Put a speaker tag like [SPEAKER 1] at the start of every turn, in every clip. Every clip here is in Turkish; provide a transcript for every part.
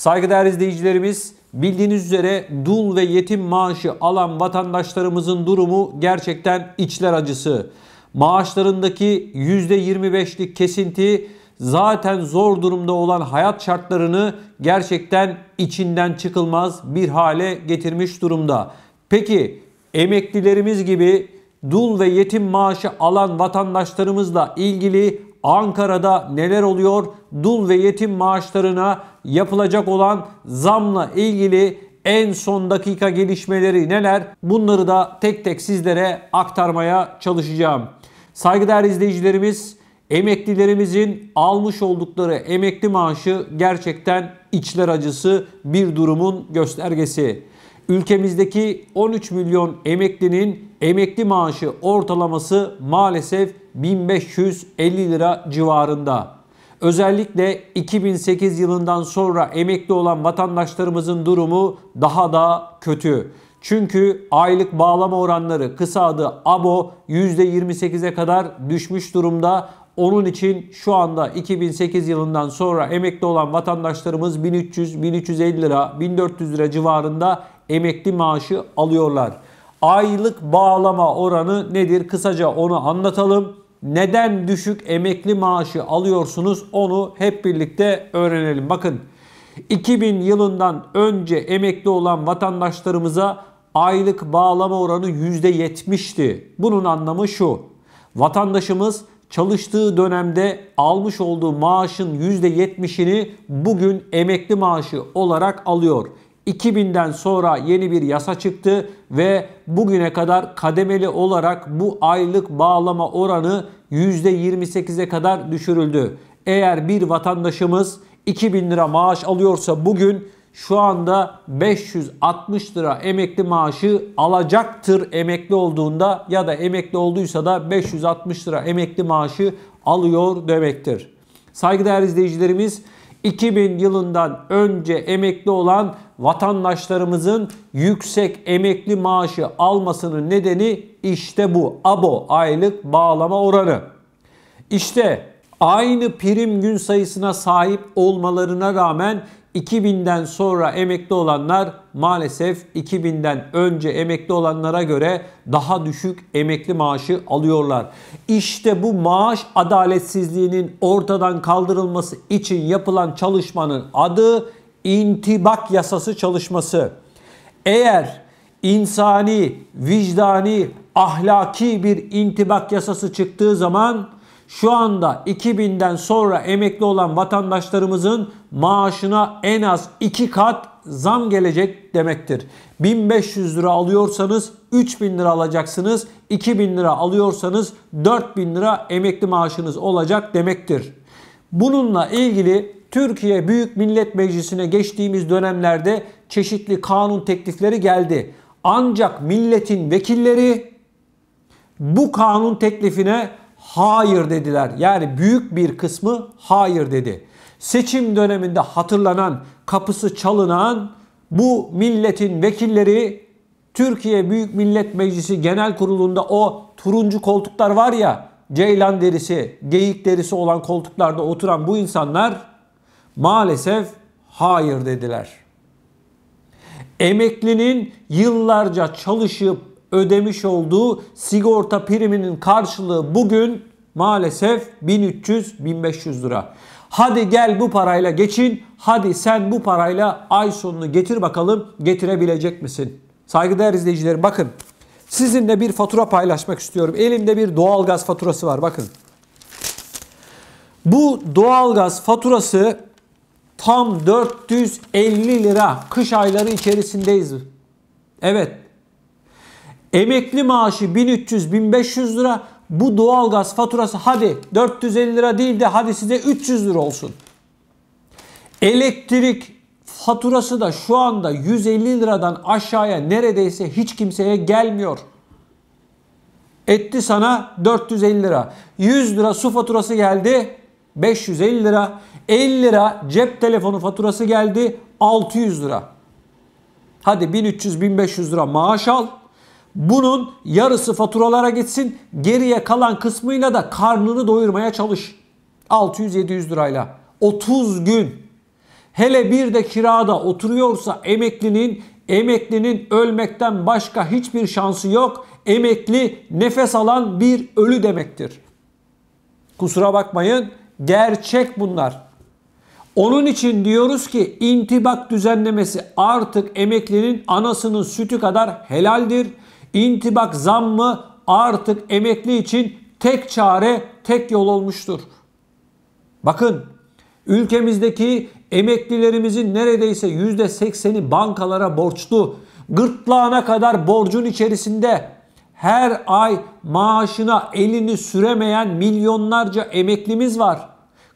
[SPEAKER 1] Saygıdeğer izleyicilerimiz bildiğiniz üzere dul ve yetim maaşı alan vatandaşlarımızın durumu gerçekten içler acısı. Maaşlarındaki %25'lik kesinti zaten zor durumda olan hayat şartlarını gerçekten içinden çıkılmaz bir hale getirmiş durumda. Peki emeklilerimiz gibi dul ve yetim maaşı alan vatandaşlarımızla ilgili Ankara'da neler oluyor? Dul ve yetim maaşlarına yapılacak olan zamla ilgili en son dakika gelişmeleri neler? Bunları da tek tek sizlere aktarmaya çalışacağım. Saygıdeğer izleyicilerimiz, emeklilerimizin almış oldukları emekli maaşı gerçekten içler acısı bir durumun göstergesi. Ülkemizdeki 13 milyon emeklinin emekli maaşı ortalaması maalesef 1550 lira civarında. Özellikle 2008 yılından sonra emekli olan vatandaşlarımızın durumu daha da kötü. Çünkü aylık bağlama oranları kısa adı ABO %28'e kadar düşmüş durumda. Onun için şu anda 2008 yılından sonra emekli olan vatandaşlarımız 1300-1350 lira, 1400 lira civarında emekli maaşı alıyorlar. Aylık bağlama oranı nedir? Kısaca onu anlatalım neden düşük emekli maaşı alıyorsunuz onu hep birlikte öğrenelim. Bakın 2000 yılından önce emekli olan vatandaşlarımıza aylık bağlama oranı %70'ti. Bunun anlamı şu. Vatandaşımız çalıştığı dönemde almış olduğu maaşın %70'ini bugün emekli maaşı olarak alıyor. 2000'den sonra yeni bir yasa çıktı ve bugüne kadar kademeli olarak bu aylık bağlama oranı %28'e kadar düşürüldü. Eğer bir vatandaşımız 2000 lira maaş alıyorsa bugün şu anda 560 lira emekli maaşı alacaktır emekli olduğunda ya da emekli olduysa da 560 lira emekli maaşı alıyor demektir. Saygıdeğer izleyicilerimiz 2000 yılından önce emekli olan vatandaşlarımızın yüksek emekli maaşı almasının nedeni işte bu abo aylık bağlama oranı. İşte aynı prim gün sayısına sahip olmalarına rağmen 2000'den sonra emekli olanlar maalesef 2000'den önce emekli olanlara göre daha düşük emekli maaşı alıyorlar. İşte bu maaş adaletsizliğinin ortadan kaldırılması için yapılan çalışmanın adı intibak yasası çalışması. Eğer insani, vicdani, ahlaki bir intibak yasası çıktığı zaman şu anda 2000'den sonra emekli olan vatandaşlarımızın maaşına en az 2 kat zam gelecek demektir. 1500 lira alıyorsanız 3000 lira alacaksınız. 2000 lira alıyorsanız 4000 lira emekli maaşınız olacak demektir. Bununla ilgili Türkiye Büyük Millet Meclisi'ne geçtiğimiz dönemlerde çeşitli kanun teklifleri geldi. Ancak milletin vekilleri bu kanun teklifine hayır dediler. Yani büyük bir kısmı hayır dedi seçim döneminde hatırlanan, kapısı çalınan bu milletin vekilleri Türkiye Büyük Millet Meclisi Genel Kurulu'nda o turuncu koltuklar var ya, ceylan derisi, geyik derisi olan koltuklarda oturan bu insanlar maalesef hayır dediler. Emeklinin yıllarca çalışıp ödemiş olduğu sigorta priminin karşılığı bugün maalesef 1300-1500 lira. Hadi gel bu parayla geçin. Hadi sen bu parayla ay sonunu getir bakalım getirebilecek misin? Saygıdeğer izleyicilerim, bakın sizinle bir fatura paylaşmak istiyorum. Elimde bir doğalgaz faturası var bakın. Bu doğalgaz faturası tam 450 lira. Kış ayları içerisindeyiz. Evet. Emekli maaşı 1300-1500 lira bu doğalgaz faturası hadi 450 lira değil de hadi size 300 lira olsun. Elektrik faturası da şu anda 150 liradan aşağıya neredeyse hiç kimseye gelmiyor. Etti sana 450 lira. 100 lira su faturası geldi 550 lira. 50 lira cep telefonu faturası geldi 600 lira. Hadi 1300-1500 lira maaş al. Bunun yarısı faturalara gitsin. Geriye kalan kısmıyla da karnını doyurmaya çalış. 600-700 lirayla. 30 gün. Hele bir de kirada oturuyorsa emeklinin emeklinin ölmekten başka hiçbir şansı yok. Emekli nefes alan bir ölü demektir. Kusura bakmayın gerçek bunlar. Onun için diyoruz ki intibak düzenlemesi artık emeklinin anasının sütü kadar helaldir. İntibak zam mı artık emekli için tek çare, tek yol olmuştur. Bakın ülkemizdeki emeklilerimizin neredeyse yüzde sekseni bankalara borçlu. Gırtlağına kadar borcun içerisinde her ay maaşına elini süremeyen milyonlarca emeklimiz var.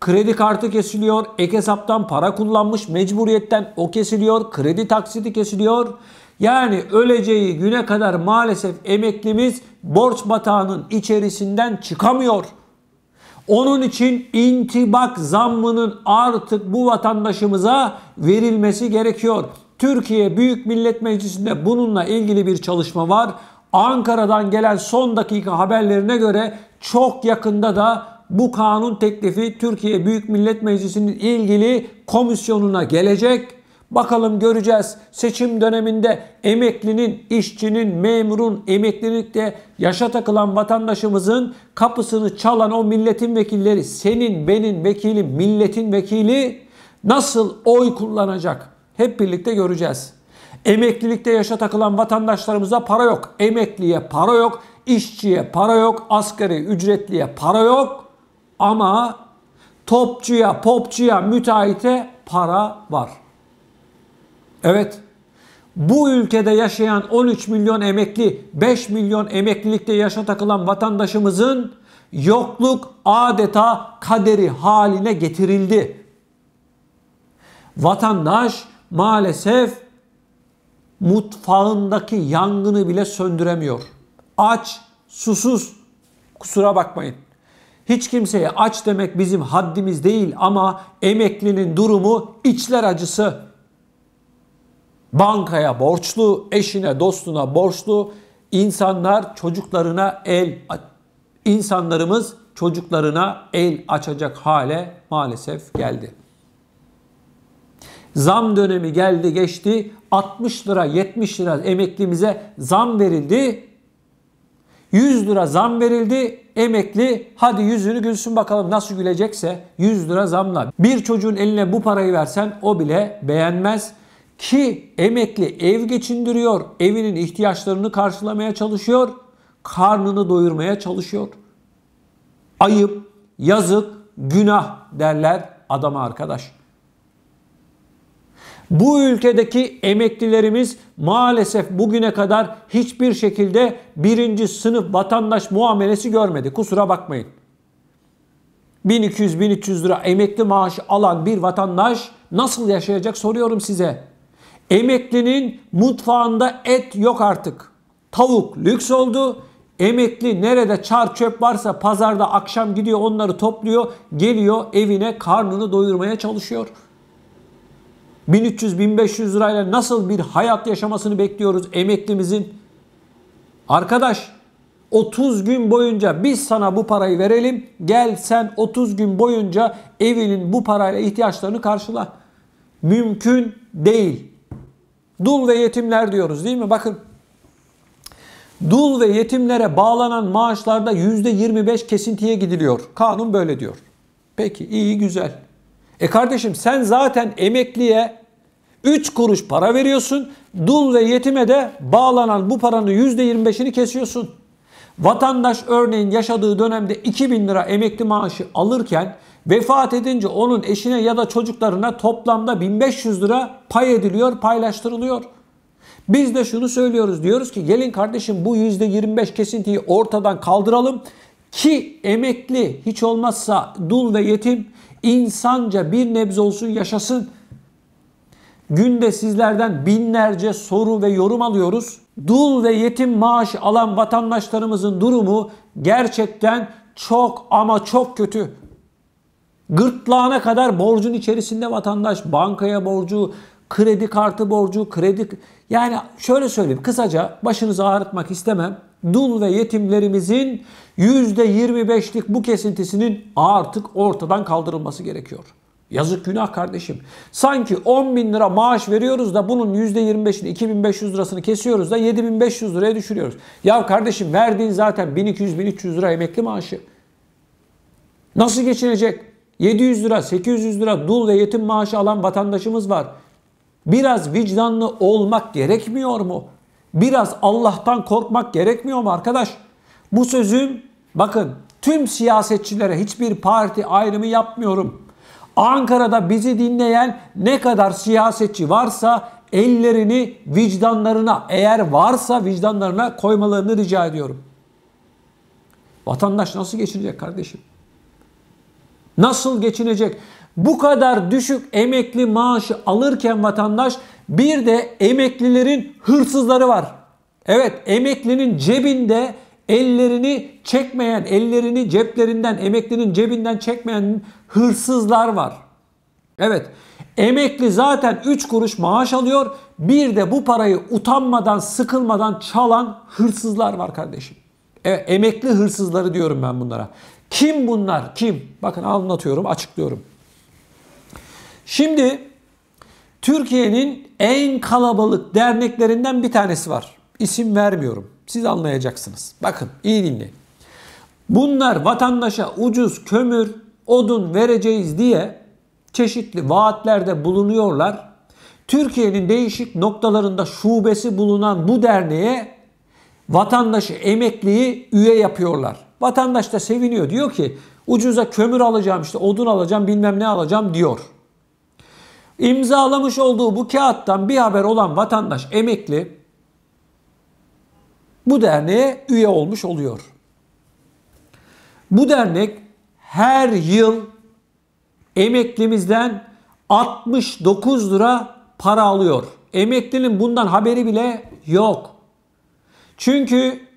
[SPEAKER 1] Kredi kartı kesiliyor, ek hesaptan para kullanmış mecburiyetten o kesiliyor, kredi taksiti kesiliyor. Yani öleceği güne kadar maalesef emeklimiz borç batağının içerisinden çıkamıyor. Onun için intibak zammının artık bu vatandaşımıza verilmesi gerekiyor. Türkiye Büyük Millet Meclisi'nde bununla ilgili bir çalışma var. Ankara'dan gelen son dakika haberlerine göre çok yakında da bu kanun teklifi Türkiye Büyük Millet Meclisi'nin ilgili komisyonuna gelecek Bakalım göreceğiz seçim döneminde emeklinin, işçinin, memurun, emeklilikte yaşa takılan vatandaşımızın kapısını çalan o milletin vekilleri, senin, benim vekili, milletin vekili nasıl oy kullanacak? Hep birlikte göreceğiz. Emeklilikte yaşa takılan vatandaşlarımıza para yok. Emekliye para yok, işçiye para yok, asgari ücretliye para yok. Ama topçuya, popçuya, müteahhite para var. Evet. Bu ülkede yaşayan 13 milyon emekli, 5 milyon emeklilikte yaşa takılan vatandaşımızın yokluk adeta kaderi haline getirildi. Vatandaş maalesef mutfağındaki yangını bile söndüremiyor. Aç, susuz. Kusura bakmayın. Hiç kimseye aç demek bizim haddimiz değil ama emeklinin durumu içler acısı. Bankaya borçlu, eşine, dostuna borçlu. insanlar, çocuklarına el insanlarımız çocuklarına el açacak hale maalesef geldi. Zam dönemi geldi geçti. 60 lira 70 lira emeklimize zam verildi. 100 lira zam verildi. Emekli hadi yüzünü gülsün bakalım nasıl gülecekse 100 lira zamla. Bir çocuğun eline bu parayı versen o bile beğenmez. Ki emekli ev geçindiriyor, evinin ihtiyaçlarını karşılamaya çalışıyor, karnını doyurmaya çalışıyor. Ayıp, yazık, günah derler adama arkadaş. Bu ülkedeki emeklilerimiz maalesef bugüne kadar hiçbir şekilde birinci sınıf vatandaş muamelesi görmedi. Kusura bakmayın. 1200-1300 lira emekli maaşı alan bir vatandaş nasıl yaşayacak soruyorum size. Emeklinin mutfağında et yok artık. Tavuk lüks oldu. Emekli nerede çar çöp varsa pazarda akşam gidiyor onları topluyor. Geliyor evine karnını doyurmaya çalışıyor. 1300-1500 lirayla nasıl bir hayat yaşamasını bekliyoruz emeklimizin? Arkadaş 30 gün boyunca biz sana bu parayı verelim. Gel sen 30 gün boyunca evinin bu parayla ihtiyaçlarını karşıla. Mümkün değil. Dul ve yetimler diyoruz değil mi? Bakın dul ve yetimlere bağlanan maaşlarda %25 kesintiye gidiliyor. Kanun böyle diyor. Peki iyi güzel. E kardeşim sen zaten emekliye 3 kuruş para veriyorsun. Dul ve yetime de bağlanan bu paranın %25'ini kesiyorsun. Vatandaş örneğin yaşadığı dönemde 2000 lira emekli maaşı alırken Vefat edince onun eşine ya da çocuklarına toplamda 1500 lira pay ediliyor, paylaştırılıyor. Biz de şunu söylüyoruz diyoruz ki gelin kardeşim bu %25 kesintiyi ortadan kaldıralım ki emekli hiç olmazsa dul ve yetim insanca bir nebze olsun yaşasın. Günde sizlerden binlerce soru ve yorum alıyoruz. Dul ve yetim maaş alan vatandaşlarımızın durumu gerçekten çok ama çok kötü. Gırtlağına kadar borcun içerisinde vatandaş. Bankaya borcu, kredi kartı borcu, kredi... Yani şöyle söyleyeyim kısaca başınızı ağrıtmak istemem. Dul ve yetimlerimizin %25'lik bu kesintisinin artık ortadan kaldırılması gerekiyor. Yazık günah kardeşim. Sanki 10 bin lira maaş veriyoruz da bunun %25'ini 2500 lirasını kesiyoruz da 7500 liraya düşürüyoruz. Ya kardeşim verdiğin zaten 1200-1300 lira emekli maaşı. Nasıl geçinecek? 700 lira, 800 lira dul ve yetim maaşı alan vatandaşımız var. Biraz vicdanlı olmak gerekmiyor mu? Biraz Allah'tan korkmak gerekmiyor mu arkadaş? Bu sözüm bakın tüm siyasetçilere hiçbir parti ayrımı yapmıyorum. Ankara'da bizi dinleyen ne kadar siyasetçi varsa ellerini vicdanlarına eğer varsa vicdanlarına koymalarını rica ediyorum. Vatandaş nasıl geçinecek kardeşim? Nasıl geçinecek? Bu kadar düşük emekli maaşı alırken vatandaş bir de emeklilerin hırsızları var. Evet emeklinin cebinde ellerini çekmeyen, ellerini ceplerinden, emeklinin cebinden çekmeyen hırsızlar var. Evet emekli zaten 3 kuruş maaş alıyor bir de bu parayı utanmadan sıkılmadan çalan hırsızlar var kardeşim. Evet, emekli hırsızları diyorum ben bunlara. Kim bunlar? Kim? Bakın anlatıyorum, açıklıyorum. Şimdi Türkiye'nin en kalabalık derneklerinden bir tanesi var. İsim vermiyorum. Siz anlayacaksınız. Bakın iyi dinleyin. Bunlar vatandaşa ucuz kömür, odun vereceğiz diye çeşitli vaatlerde bulunuyorlar. Türkiye'nin değişik noktalarında şubesi bulunan bu derneğe vatandaşı, emekliyi üye yapıyorlar. Vatandaş da seviniyor. Diyor ki ucuza kömür alacağım işte odun alacağım bilmem ne alacağım diyor. İmzalamış olduğu bu kağıttan bir haber olan vatandaş emekli bu derneğe üye olmuş oluyor. Bu dernek her yıl emeklimizden 69 lira para alıyor. Emeklinin bundan haberi bile yok. Çünkü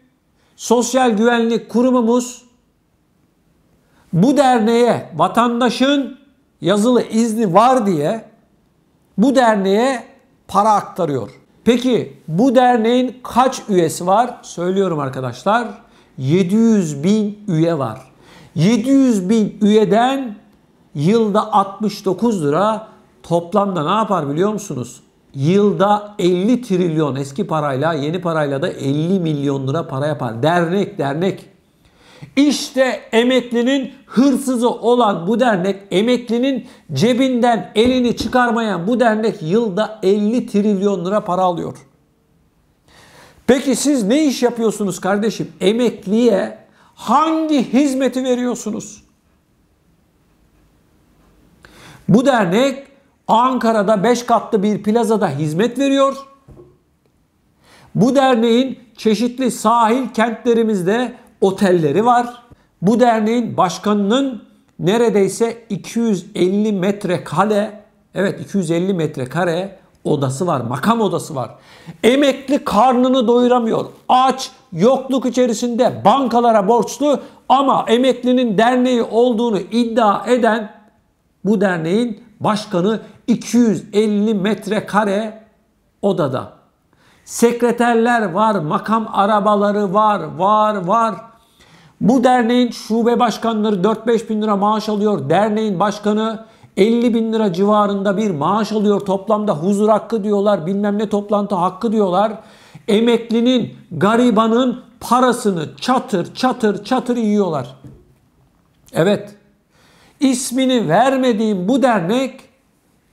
[SPEAKER 1] Sosyal Güvenlik Kurumumuz bu derneğe vatandaşın yazılı izni var diye bu derneğe para aktarıyor. Peki bu derneğin kaç üyesi var? Söylüyorum arkadaşlar. 700 bin üye var. 700 bin üyeden yılda 69 lira toplamda ne yapar biliyor musunuz? yılda 50 trilyon eski parayla yeni parayla da 50 milyon lira para yapar. Dernek dernek. İşte emeklinin hırsızı olan bu dernek, emeklinin cebinden elini çıkarmayan bu dernek yılda 50 trilyon lira para alıyor. Peki siz ne iş yapıyorsunuz kardeşim? Emekliye hangi hizmeti veriyorsunuz? Bu dernek Ankara'da 5 katlı bir plazada hizmet veriyor. Bu derneğin çeşitli sahil kentlerimizde otelleri var. Bu derneğin başkanının neredeyse 250 metrekare, evet 250 metrekare odası var, makam odası var. Emekli karnını doyuramıyor. Aç, yokluk içerisinde bankalara borçlu ama emeklinin derneği olduğunu iddia eden bu derneğin başkanı 250 metrekare odada. Sekreterler var, makam arabaları var, var, var. Bu derneğin şube başkanları 4-5 bin lira maaş alıyor. Derneğin başkanı 50 bin lira civarında bir maaş alıyor. Toplamda huzur hakkı diyorlar, bilmem ne toplantı hakkı diyorlar. Emeklinin, garibanın parasını çatır çatır çatır yiyorlar. Evet. ismini vermediğim bu dernek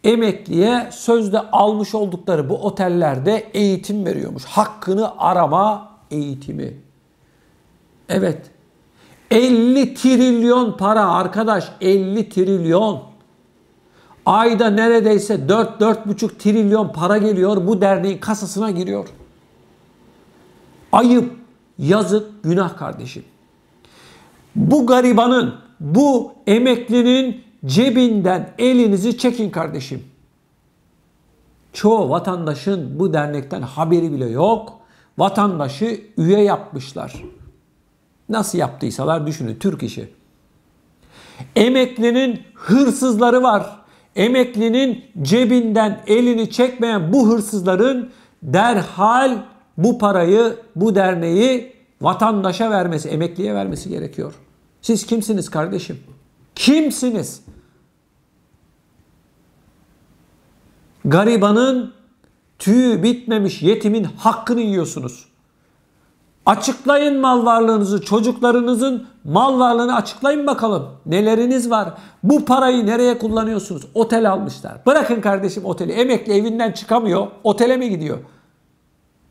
[SPEAKER 1] emekliye sözde almış oldukları bu otellerde eğitim veriyormuş. Hakkını arama eğitimi. Evet. 50 trilyon para arkadaş 50 trilyon. Ayda neredeyse 4-4,5 trilyon para geliyor bu derneğin kasasına giriyor. Ayıp, yazık, günah kardeşim. Bu garibanın, bu emeklinin cebinden elinizi çekin kardeşim. Çoğu vatandaşın bu dernekten haberi bile yok. Vatandaşı üye yapmışlar. Nasıl yaptıysalar düşünün Türk işi. Emeklinin hırsızları var. Emeklinin cebinden elini çekmeyen bu hırsızların derhal bu parayı, bu derneği vatandaşa vermesi, emekliye vermesi gerekiyor. Siz kimsiniz kardeşim? Kimsiniz? Garibanın tüyü bitmemiş yetimin hakkını yiyorsunuz. Açıklayın mal varlığınızı, çocuklarınızın mal varlığını açıklayın bakalım. Neleriniz var? Bu parayı nereye kullanıyorsunuz? Otel almışlar. Bırakın kardeşim oteli. Emekli evinden çıkamıyor. Otele mi gidiyor?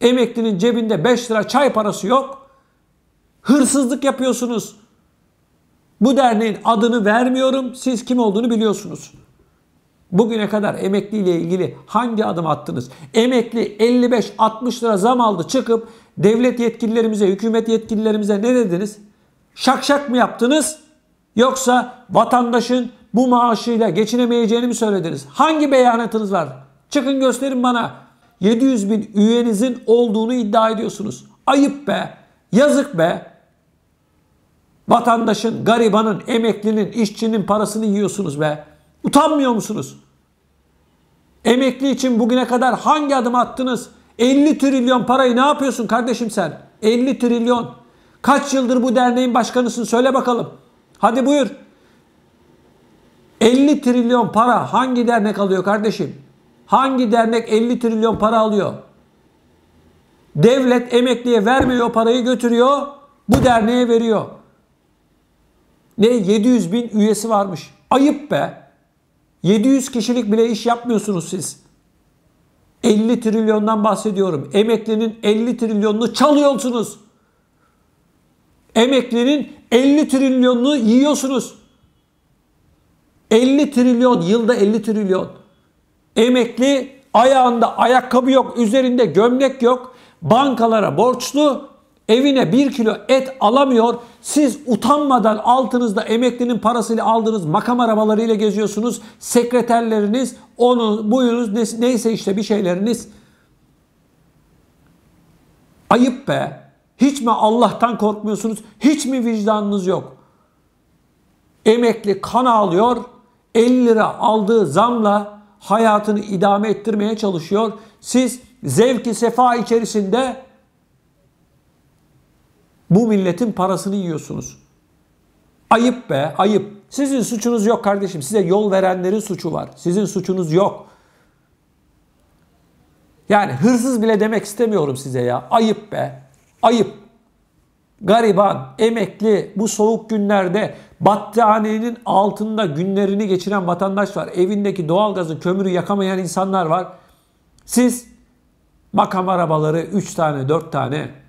[SPEAKER 1] Emeklinin cebinde 5 lira çay parası yok. Hırsızlık yapıyorsunuz. Bu derneğin adını vermiyorum. Siz kim olduğunu biliyorsunuz. Bugüne kadar emekli ile ilgili hangi adım attınız? Emekli 55-60 lira zam aldı çıkıp devlet yetkililerimize, hükümet yetkililerimize ne dediniz? Şakşak mı yaptınız? Yoksa vatandaşın bu maaşıyla geçinemeyeceğini mi söylediniz? Hangi beyanatınız var? Çıkın gösterin bana. 700 bin üyenizin olduğunu iddia ediyorsunuz. Ayıp be. Yazık be. Vatandaşın, garibanın, emeklinin, işçinin parasını yiyorsunuz be. Utanmıyor musunuz? Emekli için bugüne kadar hangi adım attınız? 50 trilyon parayı ne yapıyorsun kardeşim sen? 50 trilyon. Kaç yıldır bu derneğin başkanısın söyle bakalım. Hadi buyur. 50 trilyon para hangi dernek alıyor kardeşim? Hangi dernek 50 trilyon para alıyor? Devlet emekliye vermiyor parayı götürüyor. Bu derneğe veriyor ne 700 bin üyesi varmış. Ayıp be. 700 kişilik bile iş yapmıyorsunuz siz. 50 trilyondan bahsediyorum. Emeklinin 50 trilyonunu çalıyorsunuz. Emeklinin 50 trilyonunu yiyorsunuz. 50 trilyon, yılda 50 trilyon. Emekli ayağında ayakkabı yok, üzerinde gömlek yok. Bankalara borçlu, evine bir kilo et alamıyor. Siz utanmadan altınızda emeklinin parasıyla aldığınız makam arabalarıyla geziyorsunuz. Sekreterleriniz, onun buyunuz neyse işte bir şeyleriniz. Ayıp be. Hiç mi Allah'tan korkmuyorsunuz? Hiç mi vicdanınız yok? Emekli kan ağlıyor. 50 lira aldığı zamla hayatını idame ettirmeye çalışıyor. Siz zevki sefa içerisinde bu milletin parasını yiyorsunuz. Ayıp be, ayıp. Sizin suçunuz yok kardeşim. Size yol verenlerin suçu var. Sizin suçunuz yok. Yani hırsız bile demek istemiyorum size ya. Ayıp be. Ayıp. Gariban, emekli, bu soğuk günlerde battaniyenin altında günlerini geçiren vatandaş var. Evindeki doğalgazı, kömürü yakamayan insanlar var. Siz makam arabaları 3 tane, 4 tane